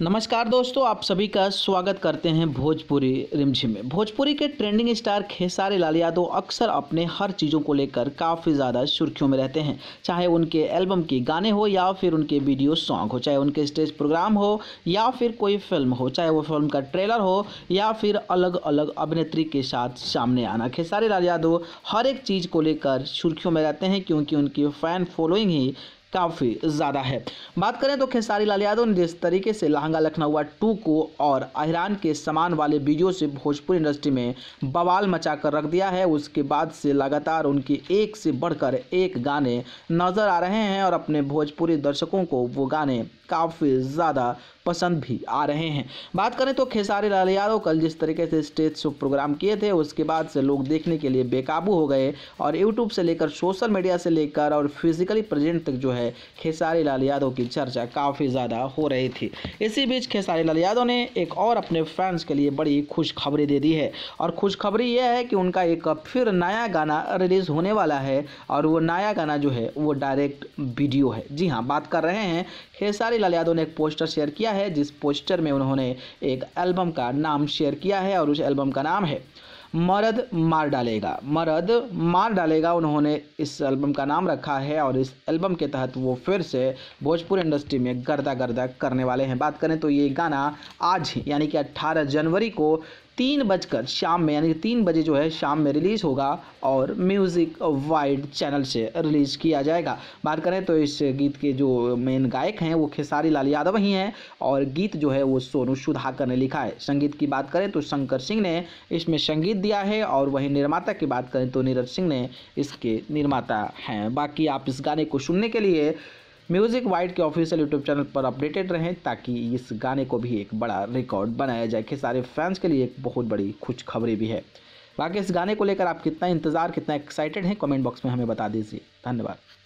नमस्कार दोस्तों आप सभी का स्वागत करते हैं भोजपुरी रिमझिम में भोजपुरी के ट्रेंडिंग स्टार खेसारी लाल यादव अक्सर अपने हर चीज़ों को लेकर काफ़ी ज़्यादा सुर्खियों में रहते हैं चाहे उनके एल्बम के गाने हो या फिर उनके वीडियो सॉन्ग हो चाहे उनके स्टेज प्रोग्राम हो या फिर कोई फिल्म हो चाहे वो फिल्म का ट्रेलर हो या फिर अलग अलग अभिनेत्री के साथ सामने आना खेसारी लाल यादव हर एक चीज़ को लेकर सुर्खियों में रहते हैं क्योंकि उनकी फ़ैन फॉलोइंग ही काफ़ी ज़्यादा है बात करें तो खेसारी लाल यादव ने जिस तरीके से लहंगा लखनऊआ टू को और अहरान के समान वाले वीडियो से भोजपुरी इंडस्ट्री में बवाल मचा कर रख दिया है उसके बाद से लगातार उनके एक से बढ़कर एक गाने नज़र आ रहे हैं और अपने भोजपुरी दर्शकों को वो गाने काफ़ी ज़्यादा पसंद भी आ रहे हैं बात करें तो खेसारी लाल यादव कल जिस तरीके से स्टेज शो प्रोग्राम किए थे उसके बाद से लोग देखने के लिए बेकाबू हो गए और यूट्यूब से लेकर सोशल मीडिया से लेकर और फिजिकली प्रेजेंट तक जो है है खेसारी लाल यादव की चर्चा काफ़ी ज़्यादा हो रही थी इसी बीच खेसारी लाल यादव ने एक और अपने फैंस के लिए बड़ी खुशखबरी दे दी है और खुशखबरी यह है कि उनका एक फिर नया गाना रिलीज़ होने वाला है और वो नया गाना जो है वो डायरेक्ट वीडियो है जी हाँ बात कर रहे हैं खेसारी लाल यादव ने एक पोस्टर शेयर किया है जिस पोस्टर में उन्होंने एक एल्बम का नाम शेयर किया है और उस एल्बम का नाम है मरद मार डालेगा मरद मार डालेगा उन्होंने इस एल्बम का नाम रखा है और इस एल्बम के तहत वो फिर से भोजपुर इंडस्ट्री में गर्दा गर्दा करने वाले हैं बात करें तो ये गाना आज यानी कि 18 जनवरी को तीन बजकर शाम में यानी तीन बजे जो है शाम में रिलीज़ होगा और म्यूज़िक वाइड चैनल से रिलीज़ किया जाएगा बात करें तो इस गीत के जो मेन गायक हैं वो खेसारी लाल यादव ही हैं और गीत जो है वो सोनू सुधाकर ने लिखा है संगीत की बात करें तो शंकर सिंह ने इसमें संगीत दिया है और वहीं निर्माता की बात करें तो नीरज सिंह ने इसके निर्माता हैं बाकी आप इस गाने को सुनने के लिए म्यूजिक वाइड के ऑफिशियल यूट्यूब चैनल पर अपडेटेड रहें ताकि इस गाने को भी एक बड़ा रिकॉर्ड बनाया जाए कि सारे फैंस के लिए एक बहुत बड़ी खुशखबरी भी है बाकी इस गाने को लेकर आप कितना इंतज़ार कितना एक्साइटेड हैं कमेंट बॉक्स में हमें बता दीजिए धन्यवाद